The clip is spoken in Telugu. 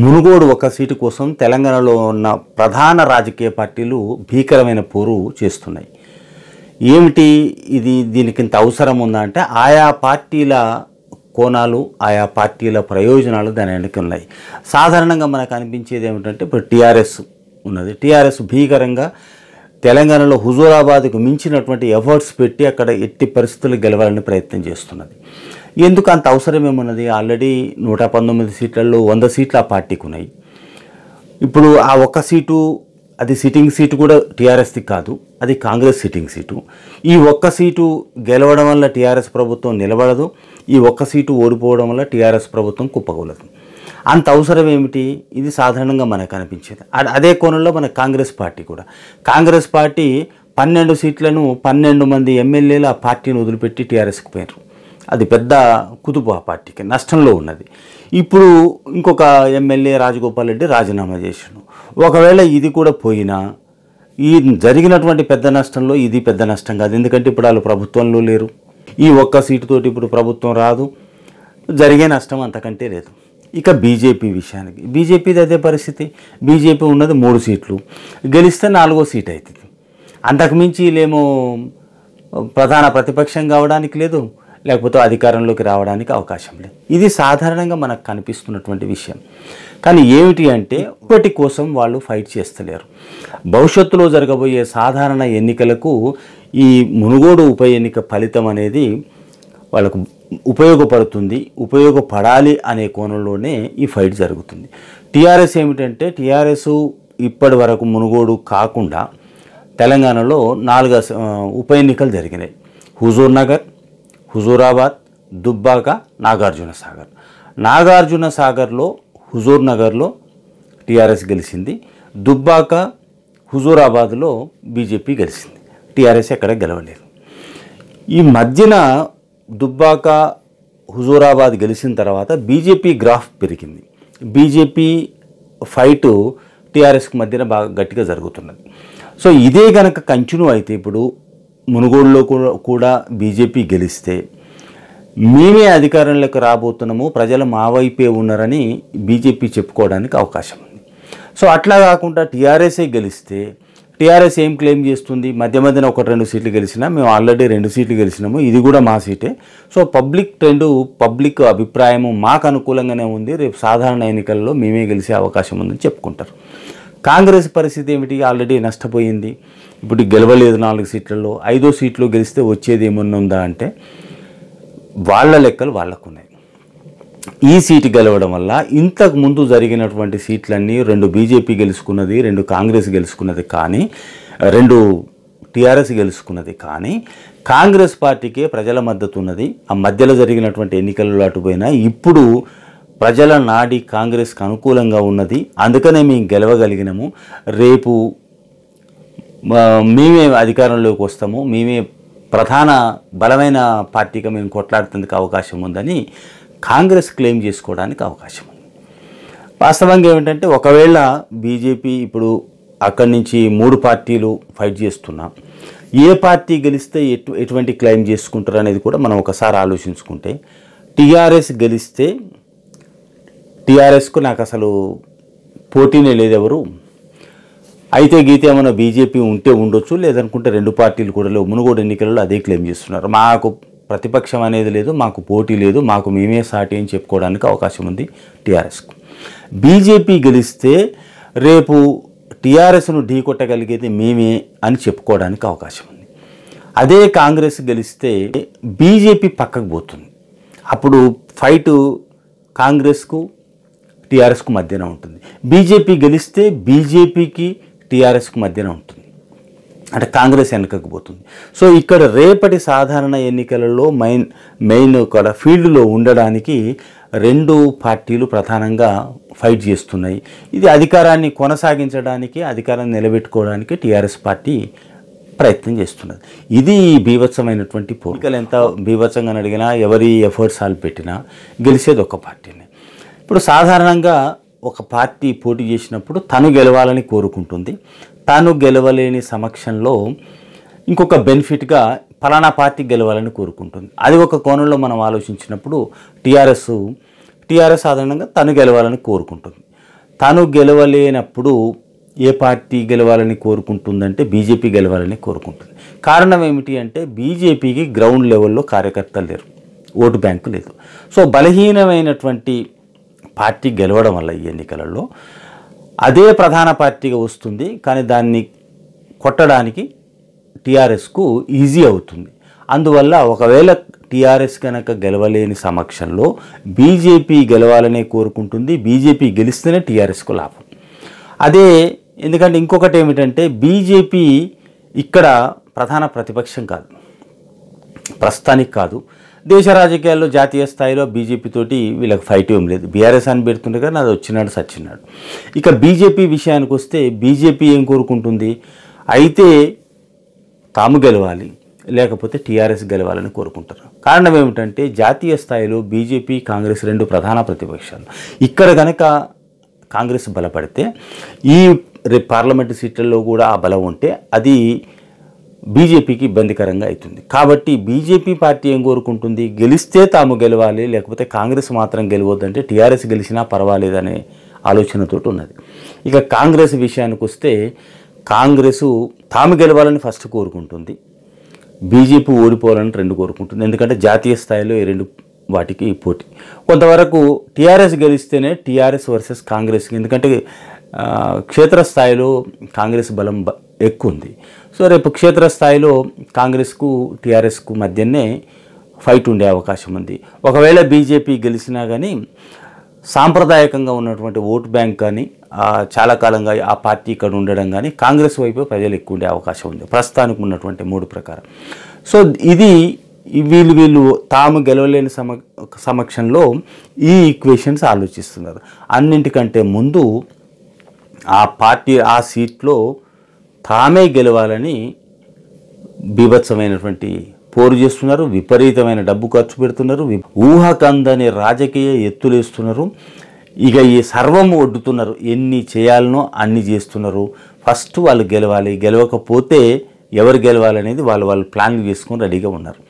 మునుగోడు ఒక సీటు కోసం తెలంగాణలో ఉన్న ప్రధాన రాజకీయ పార్టీలు భీకరమైన పోరు చేస్తున్నాయి ఏమిటి ఇది దీనికి ఇంత అవసరం ఉందా అంటే ఆయా పార్టీల కోణాలు ఆయా పార్టీల ప్రయోజనాలు దాని వెనక ఉన్నాయి సాధారణంగా మనకు అనిపించేది ఏమిటంటే ఇప్పుడు టీఆర్ఎస్ ఉన్నది టీఆర్ఎస్ భీకరంగా తెలంగాణలో హుజూరాబాద్కు మించినటువంటి ఎఫర్ట్స్ పెట్టి అక్కడ ఎట్టి పరిస్థితులు గెలవాలని ప్రయత్నం చేస్తున్నది ఎందుకు అంత అవసరం ఏమన్నది ఆల్రెడీ నూట పంతొమ్మిది సీట్లలో వంద సీట్లు ఆ పార్టీకి ఉన్నాయి ఇప్పుడు ఆ ఒక్క సీటు అది సిట్టింగ్ సీటు కూడా టీఆర్ఎస్ది కాదు అది కాంగ్రెస్ సిట్టింగ్ సీటు ఈ ఒక్క సీటు గెలవడం వల్ల టీఆర్ఎస్ ప్రభుత్వం నిలబడదు ఈ ఒక్క సీటు ఓడిపోవడం వల్ల టీఆర్ఎస్ ప్రభుత్వం కుప్పకూలదు అంత అవసరం ఏమిటి ఇది సాధారణంగా మనకు అనిపించేది అదే కోణంలో మన కాంగ్రెస్ పార్టీ కూడా కాంగ్రెస్ పార్టీ పన్నెండు సీట్లను పన్నెండు మంది ఎమ్మెల్యేలు ఆ పార్టీని వదిలిపెట్టి టీఆర్ఎస్కి పోయారు అది పెద్ద ఆ పార్టీకి నష్టంలో ఉన్నది ఇప్పుడు ఇంకొక ఎమ్మెల్యే రాజగోపాల్ రెడ్డి రాజీనామా చేసిండు ఒకవేళ ఇది కూడా పోయినా ఈ జరిగినటువంటి పెద్ద నష్టంలో ఇది పెద్ద నష్టం కాదు ఎందుకంటే ఇప్పుడు వాళ్ళు ప్రభుత్వంలో లేరు ఈ ఒక్క సీటుతోటి ఇప్పుడు ప్రభుత్వం రాదు జరిగే నష్టం అంతకంటే లేదు ఇక బీజేపీ విషయానికి బీజేపీది అదే పరిస్థితి బీజేపీ ఉన్నది మూడు సీట్లు గెలిస్తే నాలుగో సీట్ అవుతుంది అంతకుమించి వీళ్ళేమో ప్రధాన ప్రతిపక్షం కావడానికి లేదు లేకపోతే అధికారంలోకి రావడానికి అవకాశం లేదు ఇది సాధారణంగా మనకు కనిపిస్తున్నటువంటి విషయం కానీ ఏమిటి అంటే ఒకటి కోసం వాళ్ళు ఫైట్ చేస్తలేరు భవిష్యత్తులో జరగబోయే సాధారణ ఎన్నికలకు ఈ మునుగోడు ఉప ఎన్నిక ఫలితం అనేది వాళ్ళకు ఉపయోగపడుతుంది ఉపయోగపడాలి అనే కోణంలోనే ఈ ఫైట్ జరుగుతుంది టీఆర్ఎస్ ఏమిటంటే టీఆర్ఎస్ ఇప్పటి వరకు మునుగోడు కాకుండా తెలంగాణలో నాలుగు ఉప ఎన్నికలు జరిగినాయి హుజూర్ నగర్ హుజూరాబాద్ దుబ్బాక నాగార్జున సాగర్ నాగార్జున సాగర్లో హుజూర్ నగర్లో టీఆర్ఎస్ గెలిచింది దుబ్బాక హుజూరాబాద్లో బీజేపీ గెలిచింది టీఆర్ఎస్ ఎక్కడ గెలవలేదు ఈ మధ్యన దుబ్బాక హుజూరాబాద్ గెలిచిన తర్వాత బీజేపీ గ్రాఫ్ పెరిగింది బీజేపీ ఫైటు టీఆర్ఎస్కి మధ్యన బాగా గట్టిగా జరుగుతున్నది సో ఇదే కనుక కంటిన్యూ అయితే ఇప్పుడు మునుగోడులో కూడా బీజేపీ గెలిస్తే మేమే అధికారంలోకి రాబోతున్నాము ప్రజలు మా వైపే ఉన్నారని బీజేపీ చెప్పుకోవడానికి అవకాశం ఉంది సో అట్లా కాకుండా టీఆర్ఎస్ఏ గెలిస్తే టీఆర్ఎస్ ఏం క్లెయిమ్ చేస్తుంది మధ్య మధ్యన ఒక రెండు సీట్లు గెలిచినా మేము ఆల్రెడీ రెండు సీట్లు గెలిచినాము ఇది కూడా మా సీటే సో పబ్లిక్ ట్రెండ్ పబ్లిక్ అభిప్రాయము మాకు అనుకూలంగానే ఉంది రేపు సాధారణ ఎన్నికల్లో మేమే గెలిచే అవకాశం ఉందని చెప్పుకుంటారు కాంగ్రెస్ పరిస్థితి ఏమిటి ఆల్రెడీ నష్టపోయింది ఇప్పుడు గెలవలేదు నాలుగు సీట్లలో ఐదో సీట్లో గెలిస్తే వచ్చేది ఏమన్నుందా ఉందా అంటే వాళ్ళ లెక్కలు వాళ్ళకున్నాయి ఈ సీటు గెలవడం వల్ల ఇంతకు ముందు జరిగినటువంటి సీట్లన్నీ రెండు బీజేపీ గెలుచుకున్నది రెండు కాంగ్రెస్ గెలుచుకున్నది కానీ రెండు టీఆర్ఎస్ గెలుచుకున్నది కానీ కాంగ్రెస్ పార్టీకే ప్రజల మద్దతు ఉన్నది ఆ మధ్యలో జరిగినటువంటి ఎన్నికలలో అటుపోయినా ఇప్పుడు ప్రజల నాడి కాంగ్రెస్కి అనుకూలంగా ఉన్నది అందుకనే మేము గెలవగలిగినాము రేపు మేమే అధికారంలోకి వస్తాము మేమే ప్రధాన బలమైన పార్టీగా మేము కొట్లాడుతుందకు అవకాశం ఉందని కాంగ్రెస్ క్లెయిమ్ చేసుకోవడానికి అవకాశం ఉంది వాస్తవంగా ఏమిటంటే ఒకవేళ బీజేపీ ఇప్పుడు అక్కడి నుంచి మూడు పార్టీలు ఫైట్ చేస్తున్నా ఏ పార్టీ గెలిస్తే ఎటు ఎటువంటి క్లెయిమ్ చేసుకుంటారు అనేది కూడా మనం ఒకసారి ఆలోచించుకుంటే టీఆర్ఎస్ గెలిస్తే టీఆర్ఎస్కు నాకు అసలు పోటీనే లేదెవరు అయితే గీత ఏమైనా బీజేపీ ఉంటే ఉండొచ్చు లేదనుకుంటే రెండు పార్టీలు కూడా లేవు మునుగోడు ఎన్నికలలో అదే క్లెయిమ్ చేస్తున్నారు మాకు ప్రతిపక్షం అనేది లేదు మాకు పోటీ లేదు మాకు మేమే సాటి అని చెప్పుకోవడానికి అవకాశం ఉంది టీఆర్ఎస్కు బీజేపీ గెలిస్తే రేపు టీఆర్ఎస్ను ఢీకొట్టగలిగేది మేమే అని చెప్పుకోవడానికి అవకాశం ఉంది అదే కాంగ్రెస్ గెలిస్తే బీజేపీ పక్కకు పోతుంది అప్పుడు ఫైటు కాంగ్రెస్కు టీఆర్ఎస్కు మధ్యన ఉంటుంది బీజేపీ గెలిస్తే బీజేపీకి టీఆర్ఎస్కు మధ్యన ఉంటుంది అంటే కాంగ్రెస్ వెనకకు పోతుంది సో ఇక్కడ రేపటి సాధారణ ఎన్నికలలో మెయిన్ మెయిన్ ఇక్కడ ఫీల్డ్లో ఉండడానికి రెండు పార్టీలు ప్రధానంగా ఫైట్ చేస్తున్నాయి ఇది అధికారాన్ని కొనసాగించడానికి అధికారాన్ని నిలబెట్టుకోవడానికి టీఆర్ఎస్ పార్టీ ప్రయత్నం చేస్తున్నది ఇది బీభత్సమైనటువంటి పోలికలు ఎంత బీభత్సంగా అడిగినా ఎవరి ఎఫర్ట్స్ వాళ్ళు పెట్టినా గెలిచేది ఒక పార్టీని ఇప్పుడు సాధారణంగా ఒక పార్టీ పోటీ చేసినప్పుడు తను గెలవాలని కోరుకుంటుంది తను గెలవలేని సమక్షంలో ఇంకొక బెనిఫిట్గా ఫలానా పార్టీ గెలవాలని కోరుకుంటుంది అది ఒక కోణంలో మనం ఆలోచించినప్పుడు టీఆర్ఎస్ టీఆర్ఎస్ సాధారణంగా తను గెలవాలని కోరుకుంటుంది తను గెలవలేనప్పుడు ఏ పార్టీ గెలవాలని కోరుకుంటుందంటే బీజేపీ గెలవాలని కోరుకుంటుంది కారణం ఏమిటి అంటే బీజేపీకి గ్రౌండ్ లెవెల్లో కార్యకర్తలు లేరు ఓటు బ్యాంకు లేదు సో బలహీనమైనటువంటి పార్టీ గెలవడం వల్ల ఈ ఎన్నికలలో అదే ప్రధాన పార్టీగా వస్తుంది కానీ దాన్ని కొట్టడానికి టీఆర్ఎస్కు ఈజీ అవుతుంది అందువల్ల ఒకవేళ టీఆర్ఎస్ కనుక గెలవలేని సమక్షంలో బీజేపీ గెలవాలనే కోరుకుంటుంది బీజేపీ గెలిస్తేనే టీఆర్ఎస్కు లాభం అదే ఎందుకంటే ఇంకొకటి ఏమిటంటే బీజేపీ ఇక్కడ ప్రధాన ప్రతిపక్షం కాదు ప్రస్తుతానికి కాదు దేశ రాజకీయాల్లో జాతీయ స్థాయిలో బీజేపీ తోటి వీళ్ళకి ఫైట్ ఏం లేదు బీఆర్ఎస్ అని పెడుతుండే కానీ అది వచ్చినాడు సచ్చినాడు ఇక బీజేపీ విషయానికి వస్తే బీజేపీ ఏం కోరుకుంటుంది అయితే తాము గెలవాలి లేకపోతే టీఆర్ఎస్ గెలవాలని కోరుకుంటారు కారణం ఏమిటంటే జాతీయ స్థాయిలో బీజేపీ కాంగ్రెస్ రెండు ప్రధాన ప్రతిపక్షాలు ఇక్కడ కనుక కాంగ్రెస్ బలపడితే ఈ పార్లమెంటు సీట్లలో కూడా ఆ బలం ఉంటే అది బీజేపీకి ఇబ్బందికరంగా అవుతుంది కాబట్టి బీజేపీ పార్టీ ఏం కోరుకుంటుంది గెలిస్తే తాము గెలవాలి లేకపోతే కాంగ్రెస్ మాత్రం గెలవద్దంటే టీఆర్ఎస్ గెలిచినా పర్వాలేదనే ఆలోచనతో ఉన్నది ఇక కాంగ్రెస్ విషయానికి వస్తే కాంగ్రెస్ తాము గెలవాలని ఫస్ట్ కోరుకుంటుంది బీజేపీ ఓడిపోవాలని రెండు కోరుకుంటుంది ఎందుకంటే జాతీయ స్థాయిలో ఈ రెండు వాటికి పోటీ కొంతవరకు టీఆర్ఎస్ గెలిస్తేనే టీఆర్ఎస్ వర్సెస్ కాంగ్రెస్ ఎందుకంటే క్షేత్రస్థాయిలో కాంగ్రెస్ బలం ఎక్కువ ఉంది సో రేపు క్షేత్రస్థాయిలో కాంగ్రెస్కు టీఆర్ఎస్కు మధ్యనే ఫైట్ ఉండే అవకాశం ఉంది ఒకవేళ బీజేపీ గెలిచినా కానీ సాంప్రదాయకంగా ఉన్నటువంటి ఓటు బ్యాంక్ కానీ చాలా కాలంగా ఆ పార్టీ ఇక్కడ ఉండడం కానీ కాంగ్రెస్ వైపు ప్రజలు ఎక్కువ ఉండే అవకాశం ఉంది ప్రస్తుతానికి ఉన్నటువంటి మూడు ప్రకారం సో ఇది వీళ్ళు వీళ్ళు తాము గెలవలేని సమ సమక్షంలో ఈ ఈక్వేషన్స్ ఆలోచిస్తున్నారు అన్నింటికంటే ముందు ఆ పార్టీ ఆ సీట్లో తామే గెలవాలని బీభత్సమైనటువంటి పోరు చేస్తున్నారు విపరీతమైన డబ్బు ఖర్చు పెడుతున్నారు ఊహకందని రాజకీయ ఎత్తులేస్తున్నారు ఇక ఈ సర్వం ఒడ్డుతున్నారు ఎన్ని చేయాలనో అన్ని చేస్తున్నారు ఫస్ట్ వాళ్ళు గెలవాలి గెలవకపోతే ఎవరు గెలవాలనేది వాళ్ళు వాళ్ళు ప్లాన్ చేసుకొని రెడీగా ఉన్నారు